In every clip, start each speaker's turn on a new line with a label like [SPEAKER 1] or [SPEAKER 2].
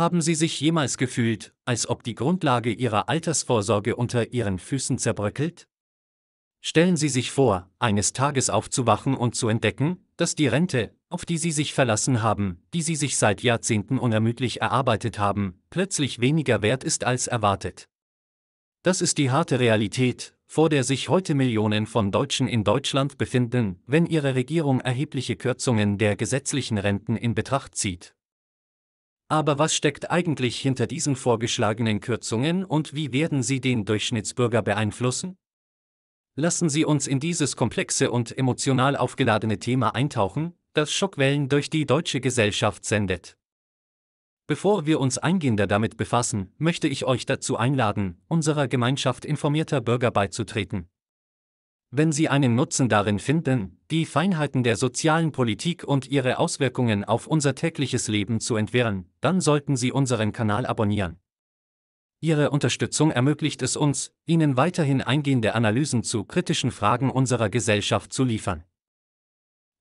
[SPEAKER 1] Haben Sie sich jemals gefühlt, als ob die Grundlage Ihrer Altersvorsorge unter Ihren Füßen zerbröckelt? Stellen Sie sich vor, eines Tages aufzuwachen und zu entdecken, dass die Rente, auf die Sie sich verlassen haben, die Sie sich seit Jahrzehnten unermüdlich erarbeitet haben, plötzlich weniger wert ist als erwartet. Das ist die harte Realität, vor der sich heute Millionen von Deutschen in Deutschland befinden, wenn ihre Regierung erhebliche Kürzungen der gesetzlichen Renten in Betracht zieht. Aber was steckt eigentlich hinter diesen vorgeschlagenen Kürzungen und wie werden sie den Durchschnittsbürger beeinflussen? Lassen Sie uns in dieses komplexe und emotional aufgeladene Thema eintauchen, das Schockwellen durch die deutsche Gesellschaft sendet. Bevor wir uns eingehender damit befassen, möchte ich euch dazu einladen, unserer Gemeinschaft informierter Bürger beizutreten wenn Sie einen Nutzen darin finden, die Feinheiten der sozialen Politik und ihre Auswirkungen auf unser tägliches Leben zu entwirren, dann sollten Sie unseren Kanal abonnieren. Ihre Unterstützung ermöglicht es uns, Ihnen weiterhin eingehende Analysen zu kritischen Fragen unserer Gesellschaft zu liefern.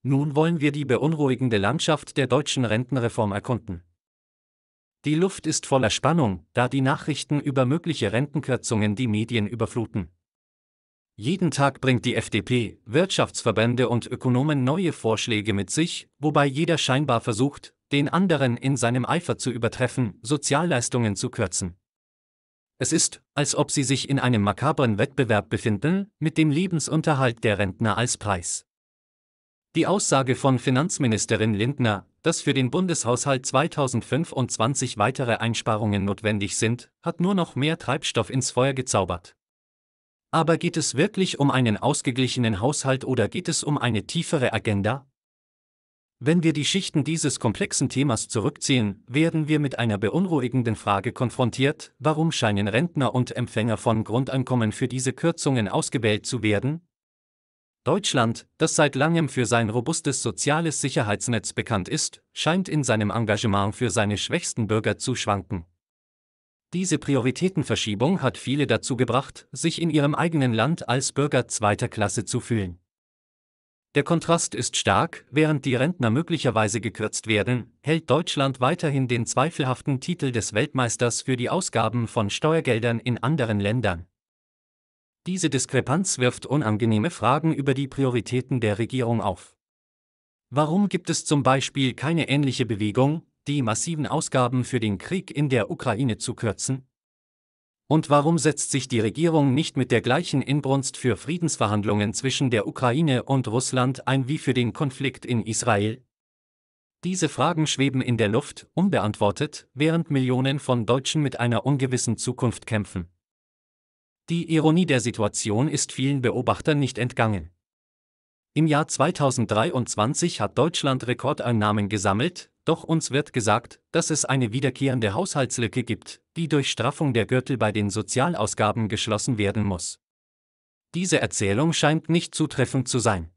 [SPEAKER 1] Nun wollen wir die beunruhigende Landschaft der deutschen Rentenreform erkunden. Die Luft ist voller Spannung, da die Nachrichten über mögliche Rentenkürzungen die Medien überfluten. Jeden Tag bringt die FDP, Wirtschaftsverbände und Ökonomen neue Vorschläge mit sich, wobei jeder scheinbar versucht, den anderen in seinem Eifer zu übertreffen, Sozialleistungen zu kürzen. Es ist, als ob sie sich in einem makabren Wettbewerb befinden, mit dem Lebensunterhalt der Rentner als Preis. Die Aussage von Finanzministerin Lindner, dass für den Bundeshaushalt 2025 weitere Einsparungen notwendig sind, hat nur noch mehr Treibstoff ins Feuer gezaubert. Aber geht es wirklich um einen ausgeglichenen Haushalt oder geht es um eine tiefere Agenda? Wenn wir die Schichten dieses komplexen Themas zurückziehen, werden wir mit einer beunruhigenden Frage konfrontiert, warum scheinen Rentner und Empfänger von Grundeinkommen für diese Kürzungen ausgewählt zu werden? Deutschland, das seit langem für sein robustes soziales Sicherheitsnetz bekannt ist, scheint in seinem Engagement für seine schwächsten Bürger zu schwanken. Diese Prioritätenverschiebung hat viele dazu gebracht, sich in ihrem eigenen Land als Bürger zweiter Klasse zu fühlen. Der Kontrast ist stark, während die Rentner möglicherweise gekürzt werden, hält Deutschland weiterhin den zweifelhaften Titel des Weltmeisters für die Ausgaben von Steuergeldern in anderen Ländern. Diese Diskrepanz wirft unangenehme Fragen über die Prioritäten der Regierung auf. Warum gibt es zum Beispiel keine ähnliche Bewegung, die massiven Ausgaben für den Krieg in der Ukraine zu kürzen? Und warum setzt sich die Regierung nicht mit der gleichen Inbrunst für Friedensverhandlungen zwischen der Ukraine und Russland ein wie für den Konflikt in Israel? Diese Fragen schweben in der Luft, unbeantwortet, während Millionen von Deutschen mit einer ungewissen Zukunft kämpfen. Die Ironie der Situation ist vielen Beobachtern nicht entgangen. Im Jahr 2023 hat Deutschland Rekordeinnahmen gesammelt, doch uns wird gesagt, dass es eine wiederkehrende Haushaltslücke gibt, die durch Straffung der Gürtel bei den Sozialausgaben geschlossen werden muss. Diese Erzählung scheint nicht zutreffend zu sein.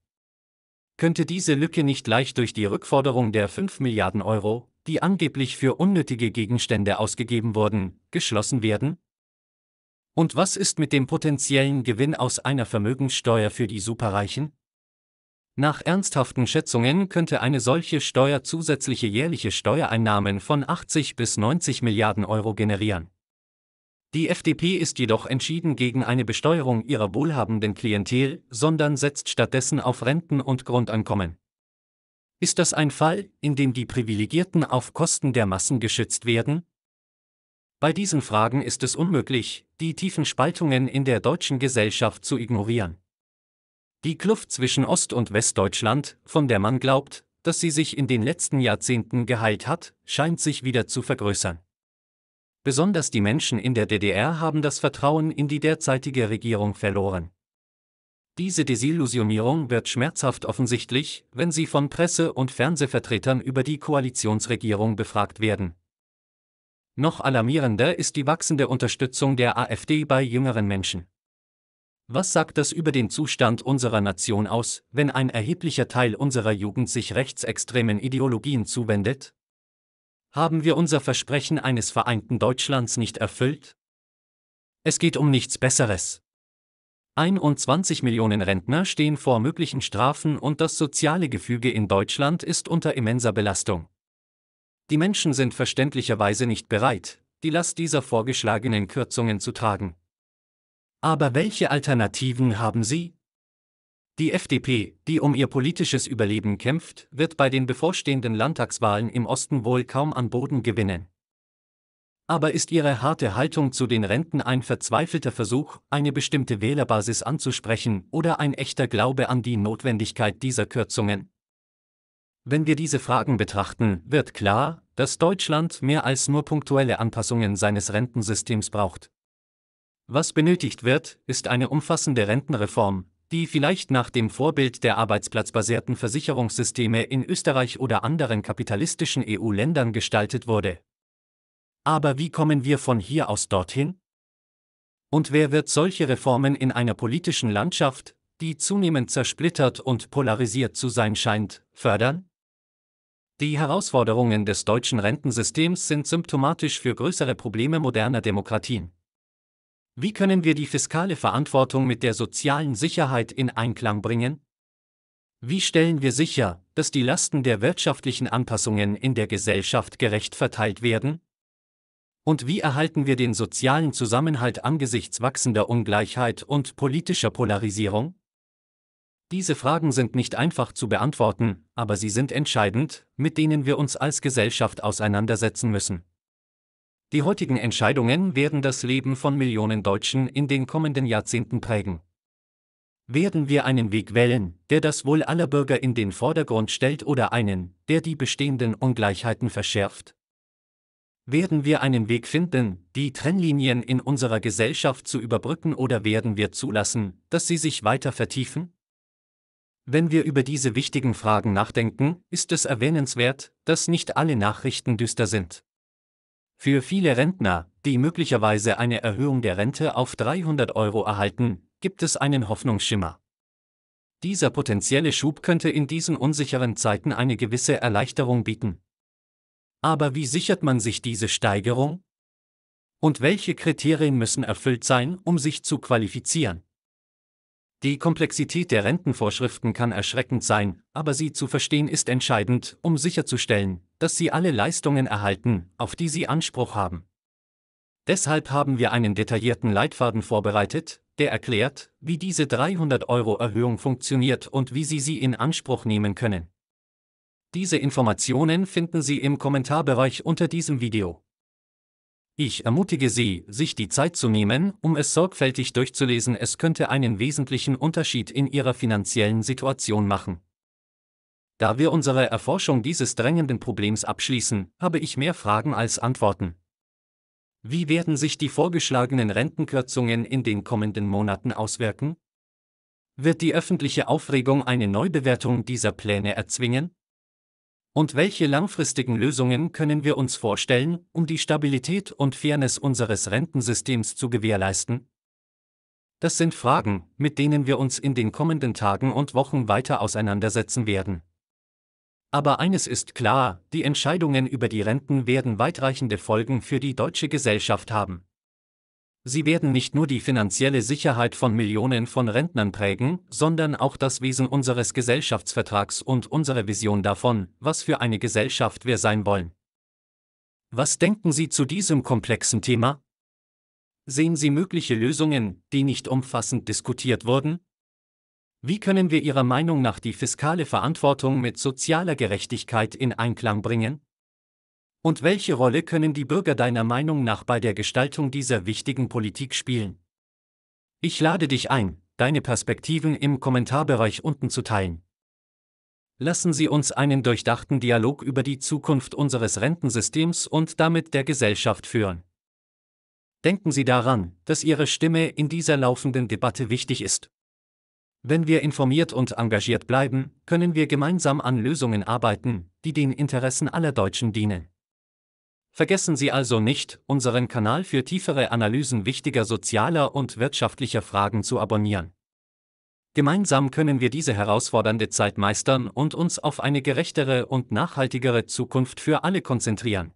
[SPEAKER 1] Könnte diese Lücke nicht leicht durch die Rückforderung der 5 Milliarden Euro, die angeblich für unnötige Gegenstände ausgegeben wurden, geschlossen werden? Und was ist mit dem potenziellen Gewinn aus einer Vermögenssteuer für die Superreichen? Nach ernsthaften Schätzungen könnte eine solche Steuer zusätzliche jährliche Steuereinnahmen von 80 bis 90 Milliarden Euro generieren. Die FDP ist jedoch entschieden gegen eine Besteuerung ihrer wohlhabenden Klientel, sondern setzt stattdessen auf Renten und Grundeinkommen. Ist das ein Fall, in dem die Privilegierten auf Kosten der Massen geschützt werden? Bei diesen Fragen ist es unmöglich, die tiefen Spaltungen in der deutschen Gesellschaft zu ignorieren. Die Kluft zwischen Ost- und Westdeutschland, von der man glaubt, dass sie sich in den letzten Jahrzehnten geheilt hat, scheint sich wieder zu vergrößern. Besonders die Menschen in der DDR haben das Vertrauen in die derzeitige Regierung verloren. Diese Desillusionierung wird schmerzhaft offensichtlich, wenn sie von Presse- und Fernsehvertretern über die Koalitionsregierung befragt werden. Noch alarmierender ist die wachsende Unterstützung der AfD bei jüngeren Menschen. Was sagt das über den Zustand unserer Nation aus, wenn ein erheblicher Teil unserer Jugend sich rechtsextremen Ideologien zuwendet? Haben wir unser Versprechen eines vereinten Deutschlands nicht erfüllt? Es geht um nichts Besseres. 21 Millionen Rentner stehen vor möglichen Strafen und das soziale Gefüge in Deutschland ist unter immenser Belastung. Die Menschen sind verständlicherweise nicht bereit, die Last dieser vorgeschlagenen Kürzungen zu tragen. Aber welche Alternativen haben Sie? Die FDP, die um ihr politisches Überleben kämpft, wird bei den bevorstehenden Landtagswahlen im Osten wohl kaum an Boden gewinnen. Aber ist ihre harte Haltung zu den Renten ein verzweifelter Versuch, eine bestimmte Wählerbasis anzusprechen oder ein echter Glaube an die Notwendigkeit dieser Kürzungen? Wenn wir diese Fragen betrachten, wird klar, dass Deutschland mehr als nur punktuelle Anpassungen seines Rentensystems braucht. Was benötigt wird, ist eine umfassende Rentenreform, die vielleicht nach dem Vorbild der arbeitsplatzbasierten Versicherungssysteme in Österreich oder anderen kapitalistischen EU-Ländern gestaltet wurde. Aber wie kommen wir von hier aus dorthin? Und wer wird solche Reformen in einer politischen Landschaft, die zunehmend zersplittert und polarisiert zu sein scheint, fördern? Die Herausforderungen des deutschen Rentensystems sind symptomatisch für größere Probleme moderner Demokratien. Wie können wir die fiskale Verantwortung mit der sozialen Sicherheit in Einklang bringen? Wie stellen wir sicher, dass die Lasten der wirtschaftlichen Anpassungen in der Gesellschaft gerecht verteilt werden? Und wie erhalten wir den sozialen Zusammenhalt angesichts wachsender Ungleichheit und politischer Polarisierung? Diese Fragen sind nicht einfach zu beantworten, aber sie sind entscheidend, mit denen wir uns als Gesellschaft auseinandersetzen müssen. Die heutigen Entscheidungen werden das Leben von Millionen Deutschen in den kommenden Jahrzehnten prägen. Werden wir einen Weg wählen, der das Wohl aller Bürger in den Vordergrund stellt oder einen, der die bestehenden Ungleichheiten verschärft? Werden wir einen Weg finden, die Trennlinien in unserer Gesellschaft zu überbrücken oder werden wir zulassen, dass sie sich weiter vertiefen? Wenn wir über diese wichtigen Fragen nachdenken, ist es erwähnenswert, dass nicht alle Nachrichten düster sind. Für viele Rentner, die möglicherweise eine Erhöhung der Rente auf 300 Euro erhalten, gibt es einen Hoffnungsschimmer. Dieser potenzielle Schub könnte in diesen unsicheren Zeiten eine gewisse Erleichterung bieten. Aber wie sichert man sich diese Steigerung? Und welche Kriterien müssen erfüllt sein, um sich zu qualifizieren? Die Komplexität der Rentenvorschriften kann erschreckend sein, aber sie zu verstehen ist entscheidend, um sicherzustellen, dass Sie alle Leistungen erhalten, auf die Sie Anspruch haben. Deshalb haben wir einen detaillierten Leitfaden vorbereitet, der erklärt, wie diese 300 Euro Erhöhung funktioniert und wie Sie sie in Anspruch nehmen können. Diese Informationen finden Sie im Kommentarbereich unter diesem Video. Ich ermutige Sie, sich die Zeit zu nehmen, um es sorgfältig durchzulesen. Es könnte einen wesentlichen Unterschied in Ihrer finanziellen Situation machen. Da wir unsere Erforschung dieses drängenden Problems abschließen, habe ich mehr Fragen als Antworten. Wie werden sich die vorgeschlagenen Rentenkürzungen in den kommenden Monaten auswirken? Wird die öffentliche Aufregung eine Neubewertung dieser Pläne erzwingen? Und welche langfristigen Lösungen können wir uns vorstellen, um die Stabilität und Fairness unseres Rentensystems zu gewährleisten? Das sind Fragen, mit denen wir uns in den kommenden Tagen und Wochen weiter auseinandersetzen werden. Aber eines ist klar, die Entscheidungen über die Renten werden weitreichende Folgen für die deutsche Gesellschaft haben. Sie werden nicht nur die finanzielle Sicherheit von Millionen von Rentnern prägen, sondern auch das Wesen unseres Gesellschaftsvertrags und unsere Vision davon, was für eine Gesellschaft wir sein wollen. Was denken Sie zu diesem komplexen Thema? Sehen Sie mögliche Lösungen, die nicht umfassend diskutiert wurden? Wie können wir Ihrer Meinung nach die fiskale Verantwortung mit sozialer Gerechtigkeit in Einklang bringen? Und welche Rolle können die Bürger deiner Meinung nach bei der Gestaltung dieser wichtigen Politik spielen? Ich lade dich ein, deine Perspektiven im Kommentarbereich unten zu teilen. Lassen Sie uns einen durchdachten Dialog über die Zukunft unseres Rentensystems und damit der Gesellschaft führen. Denken Sie daran, dass Ihre Stimme in dieser laufenden Debatte wichtig ist. Wenn wir informiert und engagiert bleiben, können wir gemeinsam an Lösungen arbeiten, die den Interessen aller Deutschen dienen. Vergessen Sie also nicht, unseren Kanal für tiefere Analysen wichtiger sozialer und wirtschaftlicher Fragen zu abonnieren. Gemeinsam können wir diese herausfordernde Zeit meistern und uns auf eine gerechtere und nachhaltigere Zukunft für alle konzentrieren.